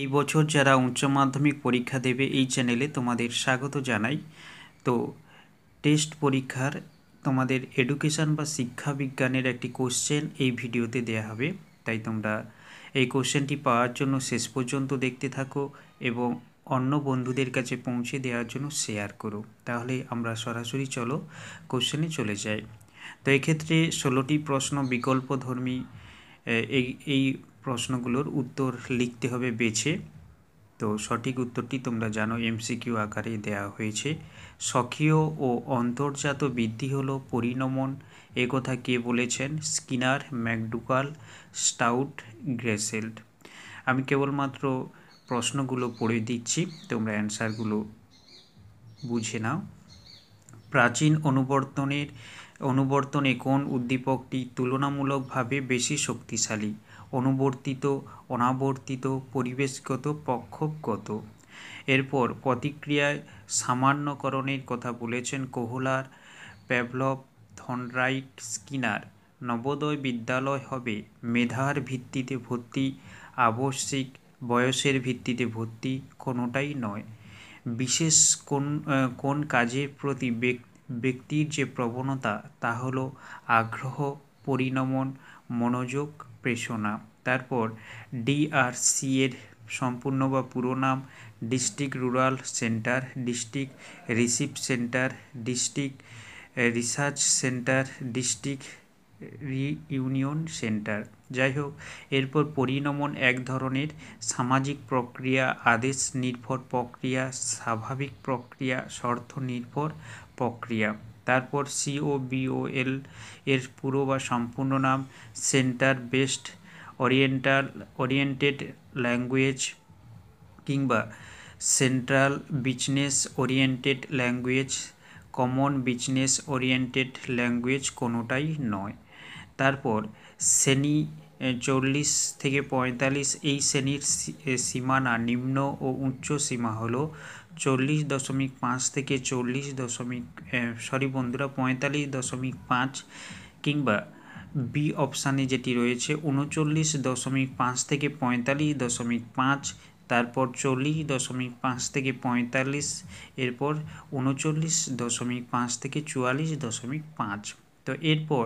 এই বছর যারা উচ্চ মাধ্যমিক পরীক্ষা দেবে এই চ্যানেলে তোমাদের স্বাগত জানাই তো টেস্ট পরীক্ষার তোমাদের এডুকেশান বা শিক্ষা বিজ্ঞানের একটি কোশ্চেন এই ভিডিওতে দেয়া হবে তাই তোমরা এই কোশ্চেনটি পাওয়ার জন্য শেষ পর্যন্ত দেখতে থাকো এবং অন্য বন্ধুদের কাছে পৌঁছে দেওয়ার জন্য শেয়ার করো তাহলে আমরা সরাসরি চলো কোশ্চেনে চলে যাই তো এক্ষেত্রে ষোলোটি প্রশ্ন বিকল্পধর্মী এই এই প্রশ্নগুলোর উত্তর লিখতে হবে বেছে তো সঠিক উত্তরটি তোমরা জানো এমসিকিউ আকারে দেয়া হয়েছে স্বকীয় ও অন্তর্জাত বৃদ্ধি হলো পরিণমন একথা কে বলেছেন স্কিনার ম্যাকডুকাল স্টাউট গ্রেসেল্ড আমি কেবলমাত্র প্রশ্নগুলো পড়ে দিচ্ছি তোমরা অ্যান্সারগুলো বুঝে নাও প্রাচীন অনুবর্তনের অনুবর্তনে কোন উদ্দীপকটি তুলনামূলকভাবে বেশি শক্তিশালী অনুবর্তিত অনাবর্তিত পরিবেশগত পক্ষগত এরপর প্রতিক্রিয়ায় সামান্যকরণের কথা বলেছেন কোহলার প্যাভলভ থনরাইট স্কিনার নবোদয় বিদ্যালয় হবে মেধার ভিত্তিতে ভর্তি আবশ্যিক বয়সের ভিত্তিতে ভর্তি কোনোটাই নয় বিশেষ কোন কোন কাজের প্রতি ব্যক্তি ব্যক্তির যে প্রবণতা তা হলো আগ্রহ পরিণমন মনোযোগ প্রেষণা তারপর ডিআরসি এর সম্পূর্ণ বা পুরো নাম ডিস্ট্রিক্ট রুরাল সেন্টার ডিস্ট্রিক্ট রিসিপ centre district research centre district union centre যাই হোক এরপর পরিণমন এক ধরনের সামাজিক প্রক্রিয়া আদেশ নির্ভর প্রক্রিয়া স্বাভাবিক প্রক্রিয়া শর্ত নির্ভর প্রক্রিয়া তারপর সিওবিওএল এর পুরো বা সম্পূর্ণ নাম centre best oriental oriented language কিংবা central business oriented language common business oriented language কোনোটাই নয় তারপর শ্রেণী চল্লিশ থেকে পঁয়তাল্লিশ এই শ্রেণীর সীমানা নিম্ন ও উচ্চ সীমা হলো চল্লিশ দশমিক পাঁচ থেকে চল্লিশ দশমিক সরি বন্ধুরা পঁয়তাল্লিশ দশমিক পাঁচ কিংবা বি অপশানে যেটি রয়েছে উনচল্লিশ দশমিক পাঁচ থেকে পঁয়তাল্লিশ দশমিক পাঁচ তারপর চল্লিশ দশমিক পাঁচ থেকে পঁয়তাল্লিশ এরপর উনচল্লিশ দশমিক পাঁচ থেকে চুয়াল্লিশ দশমিক পাঁচ তো এরপর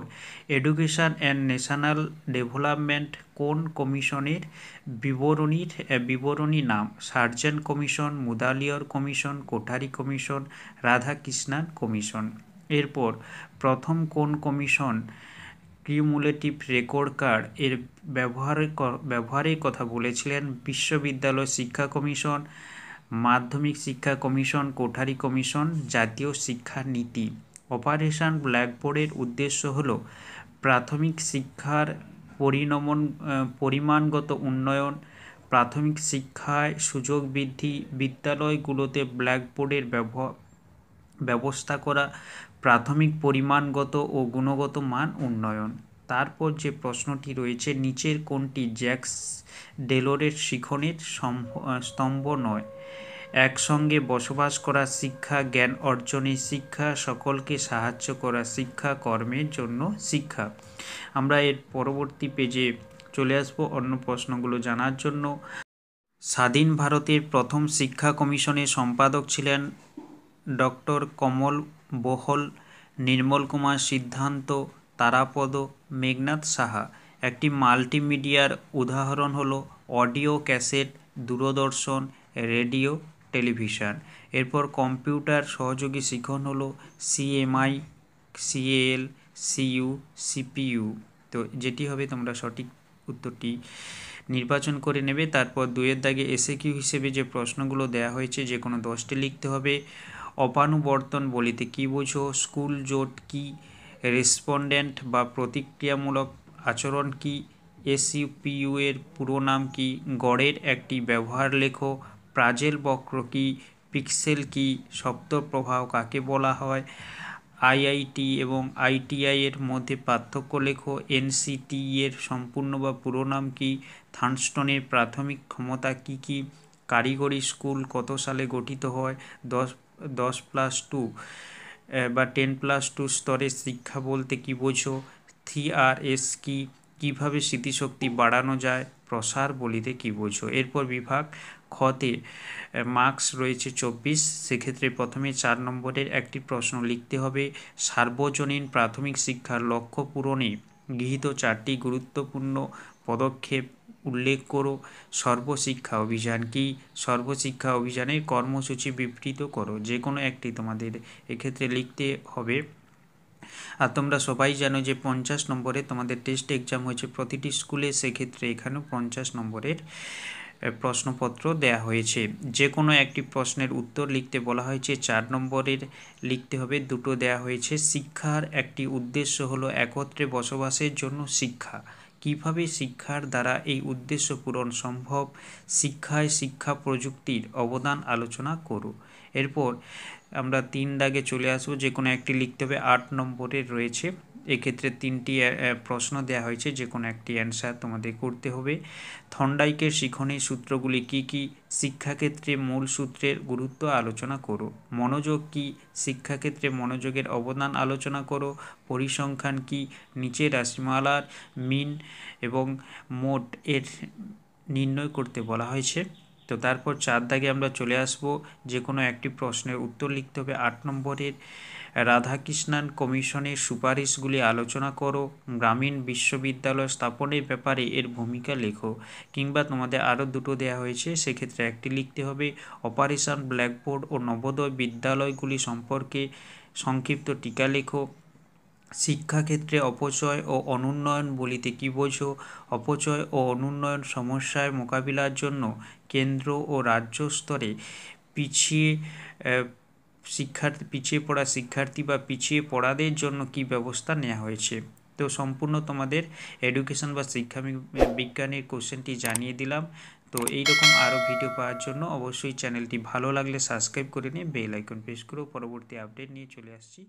এডুকেশান অ্যান্ড ন্যাশনাল ডেভেলপমেন্ট কোন কমিশনের বিবরণীর বিবরণী নাম Sargent commission Mudaliar commission Kothari commission Radhakrishnan commission এরপর প্রথম কোন কমিশন ক্রিমুলেটিভ রেকর্ড কার্ড এর ব্যবহারের ব্যবহারের কথা বলেছিলেন বিশ্ববিদ্যালয় শিক্ষা কমিশন মাধ্যমিক শিক্ষা কমিশন কোঠারি কমিশন জাতীয় শিক্ষা নীতি অপারেশন ব্ল্যাকবোর্ডের উদ্দেশ্য হল প্রাথমিক শিক্ষার পরিণমন পরিমাণগত উন্নয়ন প্রাথমিক শিক্ষায় সুযোগ বৃদ্ধি বিদ্যালয়গুলোতে ব্ল্যাকবোর্ডের ব্যবস্থা করা প্রাথমিক পরিমাণগত ও গুণগত মান উন্নয়ন তারপর যে প্রশ্নটি রয়েছে নিচের কোনটি জ্যাক্স ডেলোরের শিখনের স্তম্ভ নয় একসঙ্গে বসবাস করা শিক্ষা জ্ঞান অর্জনে শিক্ষা সকলকে সাহায্য করা শিক্ষা কর্মের জন্য শিক্ষা আমরা এর পরবর্তী পেজে চলে আসবো অন্য প্রশ্নগুলো জানার জন্য স্বাধীন ভারতের প্রথম শিক্ষা কমিশনের সম্পাদক ছিলেন ডক্টর কমল বহল নির্মল কুমার সিদ্ধান্ত তারাপদ মেঘনাথ সাহা একটি মাল্টিমিডিয়ার উদাহরণ হলো audio cassette Doordarshan radio television এরপর কম্পিউটার সহযোগী শিখন হল সিএমআই সিএল সিইউ সিপিইউ তো যেটি হবে তোমরা সঠিক উত্তরটি নির্বাচন করে নেবে তারপর দুয়ের দাগে এসে কিউ হিসেবে যে প্রশ্নগুলো দেয়া হয়েছে যে কোনো দশটি লিখতে হবে অপানুবর্তন বলিতে কি বোঝো স্কুল জোট কি রেসপন্ডেন্ট বা প্রতিক্রিয়ামূলক আচরণ কি এসইউপিইউ এর পুরো নাম কি গড়ের একটি ব্যবহার লেখো প্রাজেল বক্র কি পিক্সেল কি শব্দ প্রবাহ কাকে বলা হয় আইআইটি এবং আইটিআই এর মধ্যে পার্থক্য লেখো এনসিটি এর সম্পূর্ণ বা পুরো নাম কি থানস্টনের প্রাথমিক ক্ষমতা কি কি কারিগরি স্কুল কত সালে গঠিত হয় দশ দশ প্লাস টু বা টেন প্লাস টু স্তরে শিক্ষা বলতে কি বোঝো থিআরএস কি কীভাবে স্মৃতিশক্তি বাড়ানো যায় প্রসার বলিতে কি বোঝো এরপর বিভাগ খতে মার্কস রয়েছে চব্বিশ সেক্ষেত্রে প্রথমে চার নম্বরের একটি প্রশ্ন লিখতে হবে সার্বজনীন প্রাথমিক শিক্ষার লক্ষ্য পূরণে গৃহীত চারটি গুরুত্বপূর্ণ পদক্ষেপ উল্লেখ করো সর্বশিক্ষা অভিযান কি সর্বশিক্ষা অভিযানের কর্মসূচি বিবৃত করো যে কোনো একটি তোমাদের এক্ষেত্রে লিখতে হবে আর তোমরা সবাই জানো যে পঞ্চাশ নম্বরে তোমাদের টেস্ট এক্সাম হয়েছে প্রতিটি স্কুলে সেক্ষেত্রে এখানেও পঞ্চাশ নম্বরের প্রশ্নপত্র দেয়া হয়েছে যে কোনো একটি প্রশ্নের উত্তর লিখতে বলা হয়েছে চার নম্বরের লিখতে হবে দুটো দেয়া হয়েছে শিক্ষার একটি উদ্দেশ্য হলো একত্রে বসবাসের জন্য শিক্ষা কিভাবে শিক্ষার দ্বারা এই উদ্দেশ্য পূরণ সম্ভব শিক্ষায় শিক্ষা প্রযুক্তির অবদান আলোচনা করো এরপর আমরা তিন দাগে চলে আসবো যে কোনো একটি লিখতে হবে আট নম্বরের রয়েছে এক্ষেত্রে তিনটি প্রশ্ন দেয়া হয়েছে যে কোনো একটি অ্যান্সার তোমাদের করতে হবে থন্ডাইকের শিখনের সূত্রগুলি কি কি শিক্ষাক্ষেত্রে মূল সূত্রের গুরুত্ব আলোচনা করো মনোযোগ কি শিক্ষাক্ষেত্রে মনোযোগের অবদান আলোচনা করো পরিসংখ্যান কি নিচের রাশিমালার মিন এবং মোট এর নির্ণয় করতে বলা হয়েছে তো তারপর চার দাগে আমরা চলে আসব যে কোনো একটি প্রশ্নের উত্তর লিখতে হবে আট নম্বরের রাধাকৃষ্ণান কমিশনের সুপারিশগুলি আলোচনা করো গ্রামীণ বিশ্ববিদ্যালয় স্থাপনের ব্যাপারে এর ভূমিকা লেখো কিংবা তোমাদের আরও দুটো দেয়া হয়েছে সেক্ষেত্রে একটি লিখতে হবে অপারেশন ব্ল্যাকবোর্ড ও নবোদয় বিদ্যালয়গুলি সম্পর্কে সংক্ষিপ্ত টিকা লেখো শিক্ষাক্ষেত্রে অপচয় ও অনুন্নয়ন বলিতে কী বোঝো অপচয় ও অনুন্নয়ন সমস্যায় মোকাবিলার জন্য কেন্দ্র ও রাজ্য স্তরে পিছিয়ে শিক্ষার্থী পিছিয়ে পড়া শিক্ষার্থী বা পিছিয়ে পড়াদের জন্য কি ব্যবস্থা নেওয়া হয়েছে তো সম্পূর্ণ তোমাদের এডুকেশন বা শিক্ষা বিজ্ঞানের কোশ্চেনটি জানিয়ে দিলাম তো এইরকম আরও ভিডিও পাওয়ার জন্য অবশ্যই চ্যানেলটি ভালো লাগলে সাবস্ক্রাইব করে নিয়ে বেল আইকন প্রেস করেও পরবর্তী আপডেট নিয়ে চলে আসছি